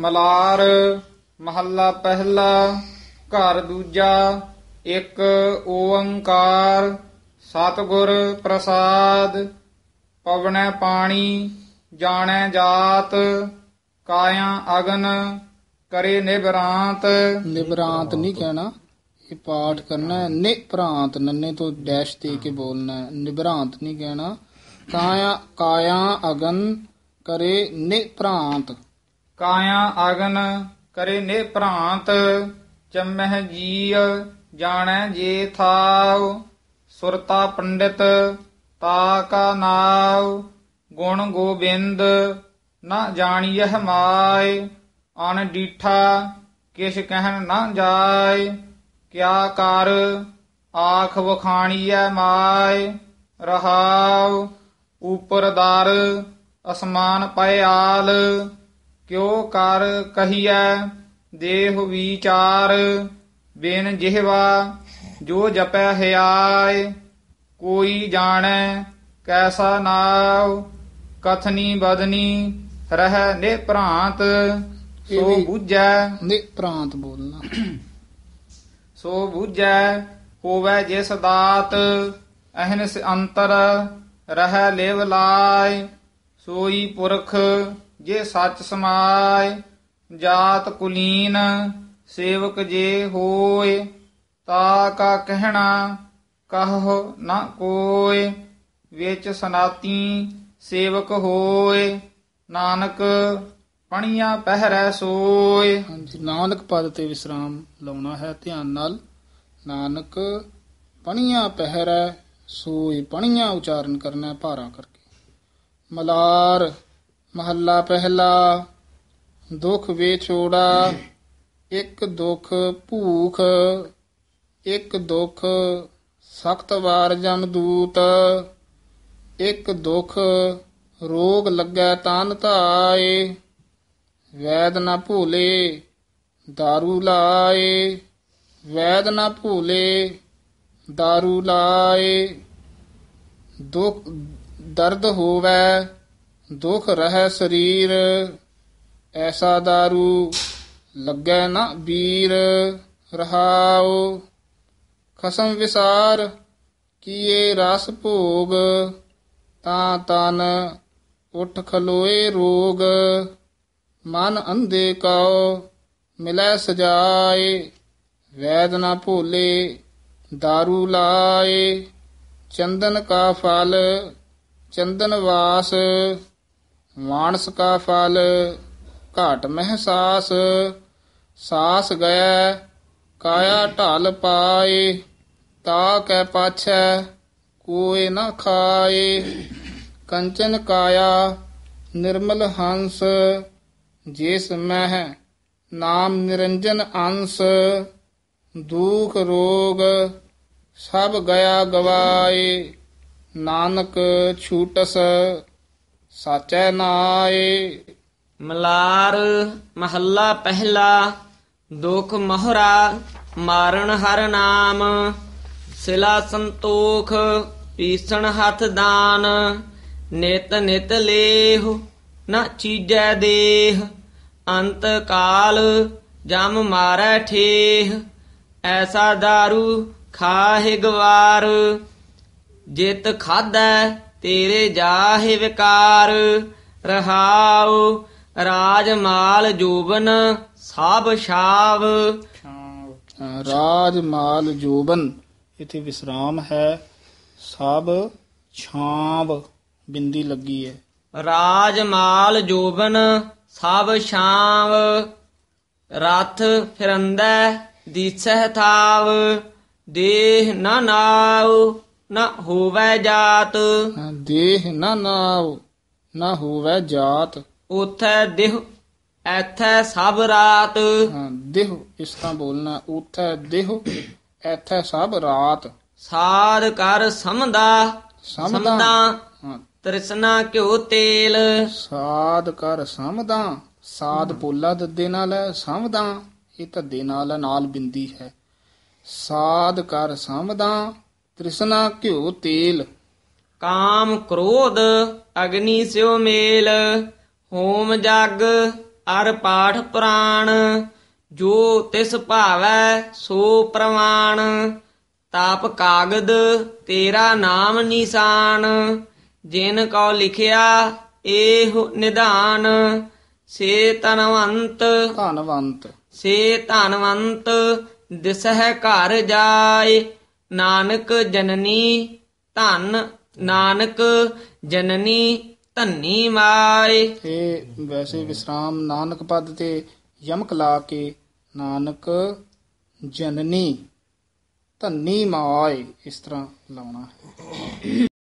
ਮਲਾਰ ਮਹੱਲਾ ਪਹਿਲਾ ਘਰ ਦੂਜਾ ਇੱਕ ਓੰਕਾਰ ਸਤਗੁਰ ਪ੍ਰਸਾਦ ਪਵਣੈ ਪਾਣੀ ਜਾਣੈ ਜਾਤ ਕਾਇਆ ਅਗਨ ਕਰੇ ਨਿਬਰਾਂਤ ਨਿਬਰਾਂਤ ਨਹੀਂ ਕਹਿਣਾ ਇਹ ਪਾਠ ਕਰਨਾ ਹੈ ਨੰਨੇ ਤੋਂ ਡੈਸ਼ ਦੇ ਕੇ ਬੋਲਣਾ ਨਿਬਰਾਂਤ ਨਹੀਂ ਕਹਿਣਾ ਕਾਇਆ ਕਾਇਆ ਅਗਨ ਕਰੇ ਨਿਭਰਾਂਤ ਕਾਇਆ ਅਗਨ ਕਰੇ ਨੇ ਭ੍ਰਾਂਤ ਚੰਮਹਿ ਜੀ ਜਾਣੈ ਜੇ ਥਾਉ ਸੁਰਤਾ ਪੰਡਿਤ ਤਾ ਕਾ ਨਾਉ ਗੁਣ ਗੋਬਿੰਦ ਨਾ ਜਾਣੀਐ ਮਾਇ ਅਨ ਡੀਠਾ ਕਿਛ ਕਹਿਣ ਨਾ ਜਾਏ ਕਿਆ ਕਰ ਆਖ ਵਖਾਣੀਐ ਮਾਇ ਰਹਾਉ ਉਪਰ ਅਸਮਾਨ ਅਸਮਾਨ ਪਿਆਲ ਕਿਉ ਕਰ ਕਹੀਐ ਦੇਹ ਵਿਚਾਰ ਬਿਨ ਜਿਹਵਾ ਜੋ ਜਪੈ ਹਿਆਇ ਕੋਈ ਜਾਣੈ ਕੈਸਾ ਨਾਉ ਕਥਨੀ ਬਦਨੀ ਰਹਿ ਨੇ ਭ੍ਰਾਂਤ ਸੋ ਬੁਝੈ ਨੇ ਭ੍ਰਾਂਤ ਬੋਲਣਾ ਸੋ ਬੁਝੈ ਹੋਵੇ ਜਿਸ ਦਾਤ ਅਹਨਸ ਅੰਤਰ ਰਹਿ ਲੇਵ ਲਾਇ ਸੋਈ ਪੁਰਖ ਜੇ ਸੱਚ ਸਮਾਏ ਜਾਤ ਕੁਲੀਨ ਸੇਵਕ ਜੇ ਹੋਏ ਤਾ ਕਾ ਕਹਿਣਾ ਕਹੋ ਨਾ ਕੋਏ ਵਿੱਚ ਸਨਾਤੀ ਸੇਵਕ ਹੋਏ ਨਾਨਕ ਪਣੀਆਂ ਪਹਿਰੈ ਸੋਏ ਹਾਂਜੀ ਨਾਨਕ ਪਦ ਤੇ ਵਿਸਰਾਮ ਲਾਉਣਾ ਹੈ ਧਿਆਨ ਨਾਲ ਨਾਨਕ ਪਣੀਆਂ ਪਹਿਰੈ ਸੋਏ ਪਣੀਆਂ ਉਚਾਰਨ ਕਰਨਾ ਭਾਰਾ ਕਰਕੇ ਮਲਾਰ ਮਹੱਲਾ ਪਹਿਲਾ ਦੁਖ ਵਿਛੋੜਾ ਇੱਕ ਦੁਖ ਭੂਖ ਇੱਕ ਦੁਖ ਸਖਤ ਵਾਰ ਜਮਦੂਤ ਇੱਕ ਦੁਖ ਰੋਗ ਲੱਗੈ ਤਨ ਧਾਏ ਵੈਦ ਨਾ ਭੂਲੇ दारू ਲਾਏ ਵੈਦ ਨਾ ਭੂਲੇ दारू ਲਾਏ ਦੁਖ ਦਰਦ होवे ਦੁਖ ਰਹਿ ਸਰੀਰ ਐਸਾ दारू ਲੱਗੈ ਨਾ ਵੀਰ ਰਹਾਉ ਖਸਮ ਵਿਸਾਰ ਕੀਏ ਰਸ ਭੋਗ ਤਾਂ ਤਨ ਉਠ ਖਲੋਏ ਰੋਗ ਮਨ ਅੰਧੇ ਕਉ ਮਿਲੈ ਸਜਾਏ ਵੈਦ ਨਾ ਭੋਲੇ दारू ਲਾਏ ਚੰਦਨ ਕਾ ਫਲ ਚੰਦਨ ਵਾਸ ਮਾਨਸ ਕਾ ਫਲ ਘਾਟ ਮਹਿਸਾਸ ਸਾਸ ਸਾਸ ਗਏ ਕਾਇਆ ਢਲ ਪਾਏ ਤਾ ਕੈ ਪਾਛੈ ਕੋਇ ਨ ਖਾਏ ਕੰਚਨ ਕਾਇਆ ਨਿਰਮਲ ਹੰਸ ਜਿਸ ਮਹਿ ਨਾਮ ਨਿਰੰਜਨ ਅੰਸ ਦੁਖ ਰੋਗ ਸਭ ਗਿਆ ਗਵਾਏ ਨਾਨਕ ਛੂਟਸ ਸਾਚੈ ਨਾਏ ਮਲਾਰ ਮਹੱਲਾ ਪਹਿਲਾ ਦੁਖ ਮਹਰਾ ਮਾਰਨ ਹਰ ਨਾਮ ਸਿਲਾ ਸੰਤੋਖ ਪੀਸਣ ਹੱਥ ਦਾਨ ਨਿਤ ਨਿਤ ਲੇਹ ਨਾ ਚੀਜੈ ਦੇਹ ਅੰਤ ਕਾਲ ਜਮ ਮਾਰੈ ਠੇਹ ਐਸਾ दारू ਖਾਹਿ ਗਵਾਰ ਜਿਤ ਖਾਦੈ ਤੇਰੇ ਜਾਹੇ ਵਿਕਾਰ ਰਹਾਉ ਰਾਜ ਮਾਲ ਜੋਬਨ ਸਭ ਛਾਵ ਰਾਜ ਮਾਲ ਜੋਬਨ ਇਥੇ ਵਿਸਰਾਮ ਹੈ ਸਭ ਛਾਵ ਬਿੰਦੀ ਲੱਗੀ ਹੈ ਰਾਜ ਮਾਲ ਜੋਬਨ ਸਭ ਛਾਵ ਰਥ ਫਿਰੰਦਾ ਦੀਸਹਿ ਥਾਵ ਦੇਹ ਨਾ ਨਾਉ ਨਾ ਹੋਵੇ ਜਾਤ ਦੇਹ ਨਾ ਨਾਵ ਨਾ ਹੋਵੇ ਜਾਤ ਉਥੈ ਦੇਹ ਐਥੈ ਸਭ ਰਾਤ ਹਾਂ ਦੇਹ ਇਸ ਤਾਂ ਬੋਲਣਾ ਉਥੈ ਦੇਹ ਐਥੈ ਸਭ ਰਾਤ ਸਾਧ ਕਰ ਸਮਦਾ ਸਮਦਾ ਤ੍ਰਿਸ਼ਨਾ ਕਿਉ ਤੇਲ ਸਾਧ ਕਰ ਸਮਦਾ ਸਾਧ ਬੋਲਾ ਦੱਦੇ ਨਾਲ ਹੈ ਸਮਦਾ ਇਹ ਤਾਂ ਦੇ ਨਾਲ ਨਾਲ ਬਿੰਦੀ ਹੈ ਸਾਧ ਕਰ ਸਮਦਾ ਤ੍ਰਿਸ਼ਨਾ ਘਿਓ ਤੇਲ ਕਾਮ ਕ੍ਰੋਧ ਅਗਨੀ ਸਿਉ ਮੇਲ ਹੋਮ ਜਗ ਅਰ ਪਾਠ ਪ੍ਰਾਣ ਜੋ ਤਿਸ ਭਾਵੈ ਸੋ ਪ੍ਰਮਾਣ ਤਾਪ ਕਾਗਦ ਤੇਰਾ ਨਾਮ ਨਿਸ਼ਾਨ ਜਿਨ ਕੋ ਲਿਖਿਆ ਇਹ ਨਿਧਾਨ ਸੇ ਤਨਵੰਤ ਧਨਵੰਤ ਸੇ ਧਨਵੰਤ ਦਿਸਹਿ ਘਰ ਜਾਏ ਨਾਨਕ ਜਨਨੀ ਧੰਨ ਨਾਨਕ ਜਨਨੀ ਧੰਨੀ ਮਾਏ ਇਹ ਵੈਸੇ ਵਿਸਰਾਮ ਨਾਨਕ ਪਦ ਤੇ ਯਮਕ ਲਾ ਕੇ ਨਾਨਕ ਜਨਨੀ ਧੰਨੀ ਮਾਏ ਇਸ ਤਰ੍ਹਾਂ ਲਾਉਣਾ ਹੈ